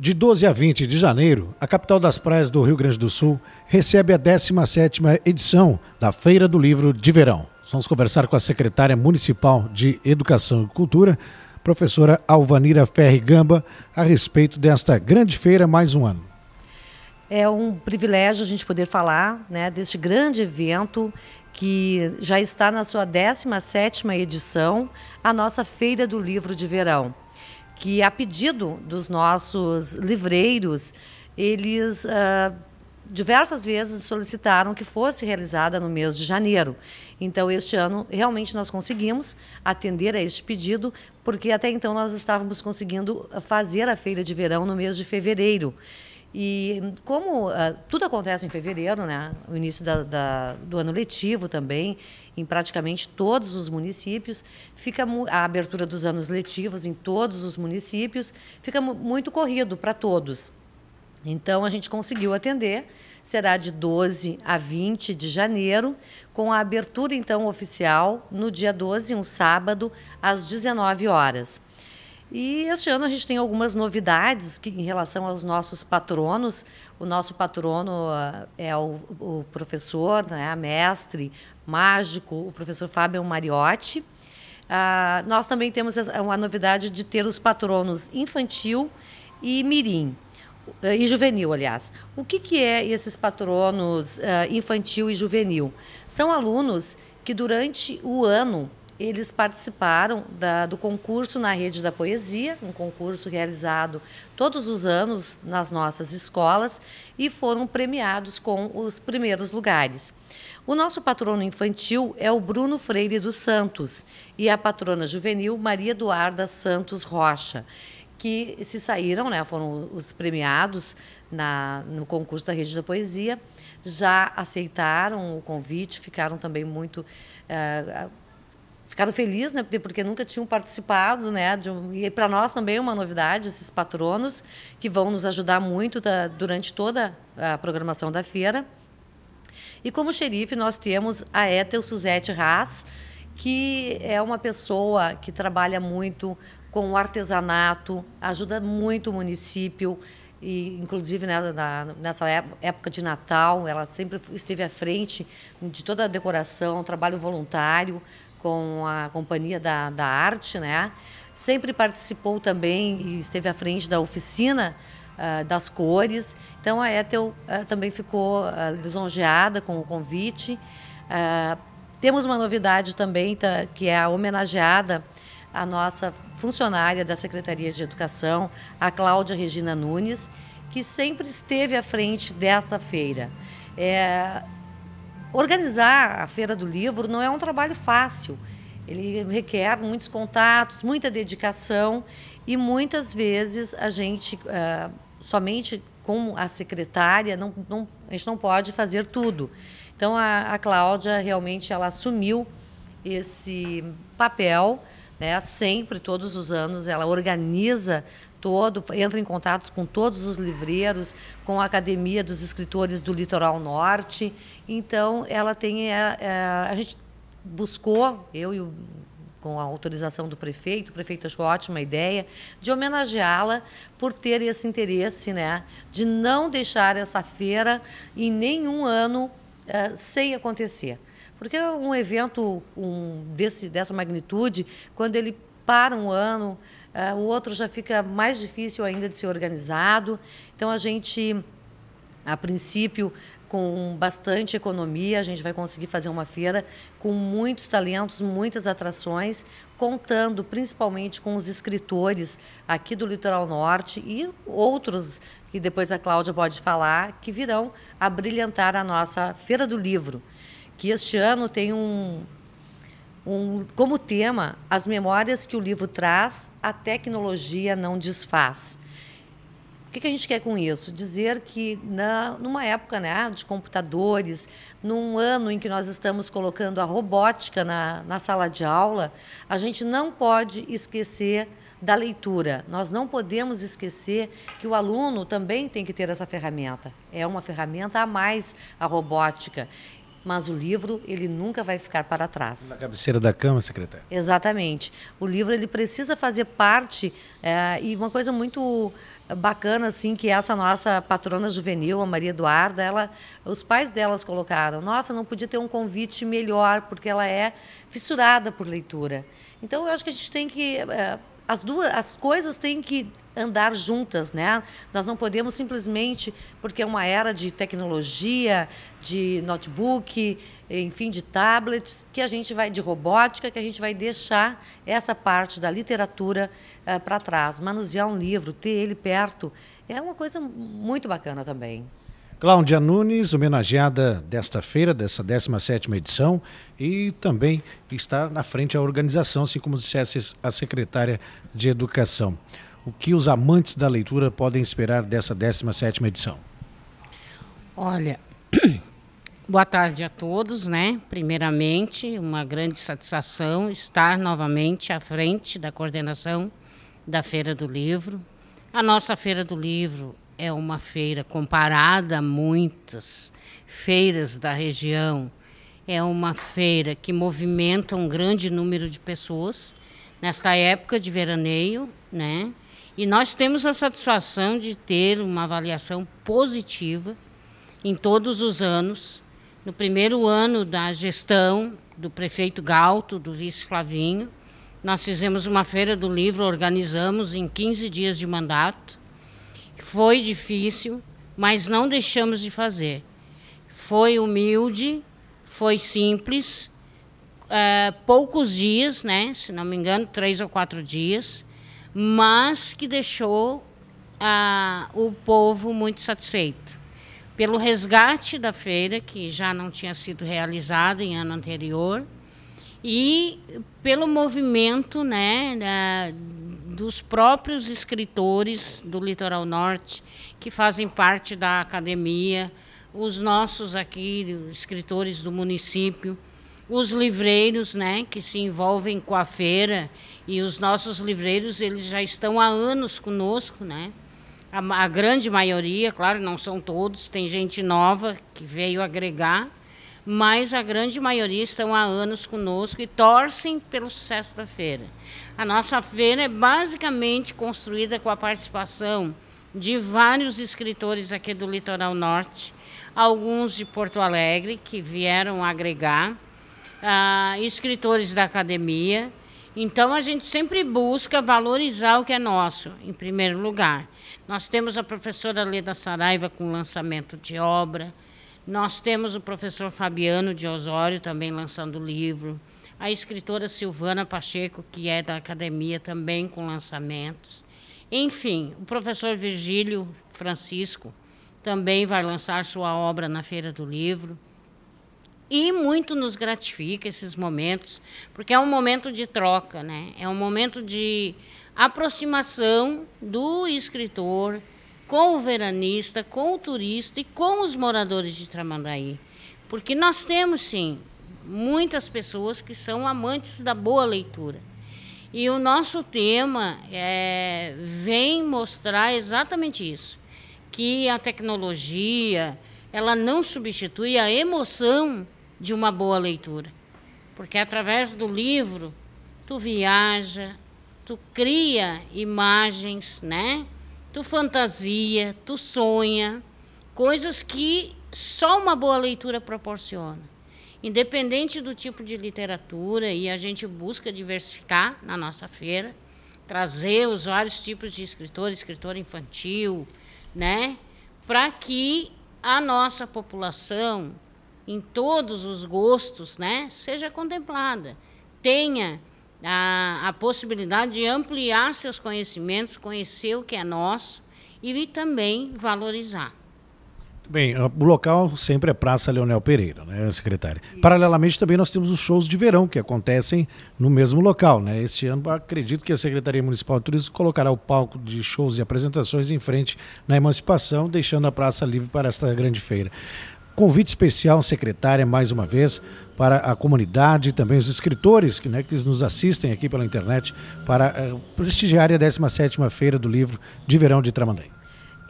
De 12 a 20 de janeiro, a capital das praias do Rio Grande do Sul recebe a 17ª edição da Feira do Livro de Verão. Vamos conversar com a secretária municipal de Educação e Cultura, professora Alvanira Ferri Gamba, a respeito desta grande feira mais um ano. É um privilégio a gente poder falar né, deste grande evento que já está na sua 17ª edição, a nossa Feira do Livro de Verão que a pedido dos nossos livreiros, eles uh, diversas vezes solicitaram que fosse realizada no mês de janeiro. Então, este ano, realmente nós conseguimos atender a este pedido, porque até então nós estávamos conseguindo fazer a feira de verão no mês de fevereiro. E como uh, tudo acontece em fevereiro, né? o início da, da, do ano letivo também, em praticamente todos os municípios, fica a abertura dos anos letivos em todos os municípios, fica muito corrido para todos. Então, a gente conseguiu atender, será de 12 a 20 de janeiro, com a abertura, então, oficial no dia 12, um sábado, às 19 horas. E este ano a gente tem algumas novidades que, em relação aos nossos patronos. O nosso patrono ah, é o, o professor, né, a mestre mágico, o professor Fábio Mariotti. Ah, nós também temos uma novidade de ter os patronos infantil e mirim eh, e juvenil, aliás. O que, que é esses patronos ah, infantil e juvenil? São alunos que durante o ano eles participaram da, do concurso na Rede da Poesia, um concurso realizado todos os anos nas nossas escolas, e foram premiados com os primeiros lugares. O nosso patrono infantil é o Bruno Freire dos Santos e a patrona juvenil Maria Eduarda Santos Rocha, que se saíram, né, foram os premiados na, no concurso da Rede da Poesia, já aceitaram o convite, ficaram também muito. Uh, ficaram felizes, né? Porque nunca tinham participado, né? e para nós também é uma novidade esses patronos que vão nos ajudar muito da, durante toda a programação da feira. E como xerife nós temos a Ethel Suzette Haas, que é uma pessoa que trabalha muito com o artesanato, ajuda muito o município e inclusive né, na, nessa época de Natal, ela sempre esteve à frente de toda a decoração, trabalho voluntário, com a Companhia da, da Arte, né? Sempre participou também e esteve à frente da oficina uh, das cores. Então a Ethel uh, também ficou uh, lisonjeada com o convite. temos uma novidade também, tá, que é a homenageada a nossa funcionária da Secretaria de Educação, a Cláudia Regina Nunes, que sempre esteve à frente desta feira. É, organizar a Feira do Livro não é um trabalho fácil. Ele requer muitos contatos, muita dedicação e muitas vezes a gente uh, somente com a secretária não, não, a gente não pode fazer tudo. Então a, a Cláudia realmente ela assumiu esse papel, né? Sempre todos os anos ela organiza todo, entra em contato com todos os livreiros, com a Academia dos Escritores do Litoral Norte. Então, ela tem. É, é, a gente buscou, eu e o com a autorização do prefeito, o prefeito achou ótima ideia, de homenageá-la por ter esse interesse, né, de não deixar essa feira em nenhum ano é, sem acontecer. Porque um evento um, desse, dessa magnitude, quando ele para um ano, uh, o outro já fica mais difícil ainda de ser organizado. Então, a gente, a princípio, com bastante economia, a gente vai conseguir fazer uma feira com muitos talentos, muitas atrações, contando principalmente com os escritores aqui do Litoral Norte e outros que depois a Cláudia pode falar, que virão a brilhantar a nossa Feira do Livro, que este ano tem um, um, como tema as memórias que o livro traz, a tecnologia não desfaz. O que, que a gente quer com isso? Dizer que na, numa época né, de computadores, num ano em que nós estamos colocando a robótica na, na sala de aula, a gente não pode esquecer da leitura. Nós não podemos esquecer que o aluno também tem que ter essa ferramenta. É uma ferramenta a mais a robótica mas o livro ele nunca vai ficar para trás. Na cabeceira da cama, secretária. Exatamente. O livro ele precisa fazer parte é, e uma coisa muito bacana assim que essa nossa patrona juvenil, a Maria Eduarda, ela, os pais delas colocaram, nossa, não podia ter um convite melhor porque ela é fissurada por leitura. Então eu acho que a gente tem que é, as duas as coisas têm que andar juntas, né? Nós não podemos simplesmente, porque é uma era de tecnologia, de notebook, enfim, de tablets, que a gente vai de robótica, que a gente vai deixar essa parte da literatura uh, eh, para trás. Manusear um livro, ter ele perto, é uma coisa muito bacana também. Cláudia Nunes, homenageada desta feira, dessa 17ª edição, e também está na frente da organização, assim como dissesse a secretária de Educação. O que os amantes da leitura podem esperar dessa 17ª edição? Olha, boa tarde a todos, né? Primeiramente, uma grande satisfação estar novamente à frente da coordenação da Feira do Livro. A nossa Feira do Livro é uma feira comparada a muitas feiras da região. É uma feira que movimenta um grande número de pessoas nesta época de veraneio, né? E nós temos a satisfação de ter uma avaliação positiva em todos os anos. No primeiro ano da gestão do prefeito Galto, do vice Flavinho, nós fizemos uma feira do livro, organizamos em 15 dias de mandato. Foi difícil, mas não deixamos de fazer. Foi humilde, foi simples, é, poucos dias, né? Se não me engano, três ou quatro dias, mas que deixou a, ah, o povo muito satisfeito pelo resgate da feira, que já não tinha sido realizado em ano anterior, e pelo movimento né, dos próprios escritores do Litoral Norte, que fazem parte da academia, os nossos aqui, escritores do município, os livreiros, né, que se envolvem com a feira, e os nossos livreiros, eles já estão há anos conosco, né? A, a grande maioria, claro, não são todos, tem gente nova que veio agregar, mas a grande maioria estão há anos conosco e torcem pelo sucesso da feira. A nossa feira é basicamente construída com a participação de vários escritores aqui do Litoral Norte, alguns de Porto Alegre, que vieram agregar, uh, escritores da academia. Então, a gente sempre busca valorizar o que é nosso, em primeiro lugar. Nós temos a professora Leda Saraiva com lançamento de obra, nós temos o professor Fabiano de Osório também lançando livro, a escritora Silvana Pacheco, que é da academia também com lançamentos. Enfim, o professor Virgílio Francisco também vai lançar sua obra na Feira do Livro. E muito nos gratifica esses momentos, porque é um momento de troca, né? é um momento de aproximação do escritor com o veranista, com o turista e com os moradores de Tramandaí. Porque nós temos, sim, muitas pessoas que são amantes da boa leitura. E o nosso tema é, vem mostrar exatamente isso, que a tecnologia ela não substitui a emoção de uma boa leitura, porque através do livro tu viaja, tu cria imagens, né? tu fantasia, tu sonha, coisas que só uma boa leitura proporciona. Independente do tipo de literatura, e a gente busca diversificar na nossa feira, trazer os vários tipos de escritor, escritor infantil, né? Para que a nossa população, em todos os gostos, né, seja contemplada, tenha a, a possibilidade de ampliar seus conhecimentos, conhecer o que é nosso e também valorizar. Bem, ah, o local sempre é Praça Leonel Pereira, né, secretária? Paralelamente, também nós temos os shows de verão que acontecem no mesmo local, né? Este ano, acredito que a Secretaria Municipal de Turismo colocará o palco de shows e apresentações em frente na Emancipação, deixando a praça livre para esta grande feira. Convite especial, secretária, mais uma vez, para a comunidade e também os escritores que, né, que nos assistem aqui pela internet para uh, eh, prestigiar a 17 Feira do Livro de Verão de Tramandaí.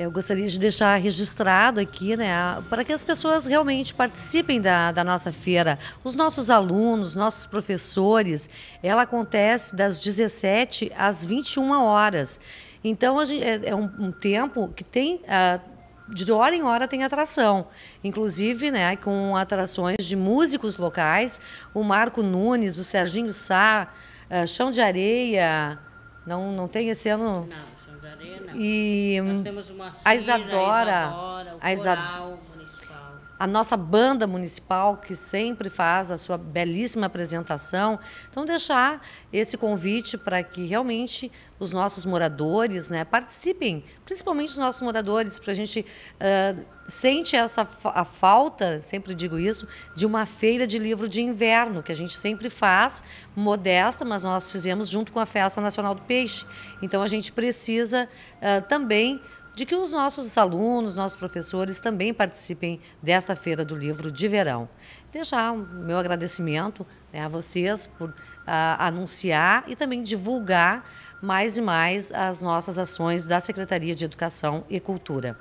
Eu gostaria de deixar registrado aqui, né, para que as pessoas realmente participem da, da nossa feira. Os nossos alunos, nossos professores, ela acontece das 17 às 21 horas. Então, gente, é, é um, um, tempo que tem. Uh, de hora em hora tem atração, inclusive né, com atrações de músicos locais, o Marco Nunes, o Serginho Sá, uh, Chão de Areia, não, não tem esse ano? Não, Chão de Areia não. E, Nós hum, temos uma Cira, a Isadora, a Isadora o Coral, a nossa banda municipal, que sempre faz a sua belíssima apresentação. Então, deixar esse convite para que realmente os nossos moradores né, participem, principalmente os nossos moradores, para a gente uh, sente essa a falta, sempre digo isso, de uma feira de livro de inverno, que a gente sempre faz, modesta, mas nós fizemos junto com a Festa Nacional do Peixe. Então a gente precisa uh, também de que os nossos alunos, nossos professores também participem desta feira do livro de verão. Deixar o meu agradecimento né, a vocês por ah, anunciar e também divulgar mais e mais as nossas ações da Secretaria de Educação e Cultura.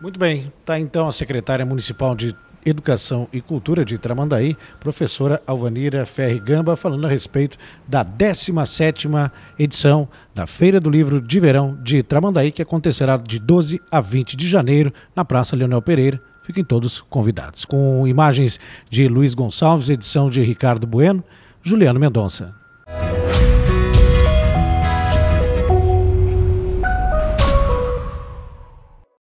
Muito bem, está então a secretária municipal de Educação e Cultura de Tramandaí, professora Alvanira Ferri Gamba, falando a respeito da 17ª edição da Feira do Livro de Verão de Tramandaí, que acontecerá de 12 a 20 de janeiro na Praça Leonel Pereira. Fiquem todos convidados. Com imagens de Luiz Gonçalves, edição de Ricardo Bueno, Juliano Mendonça.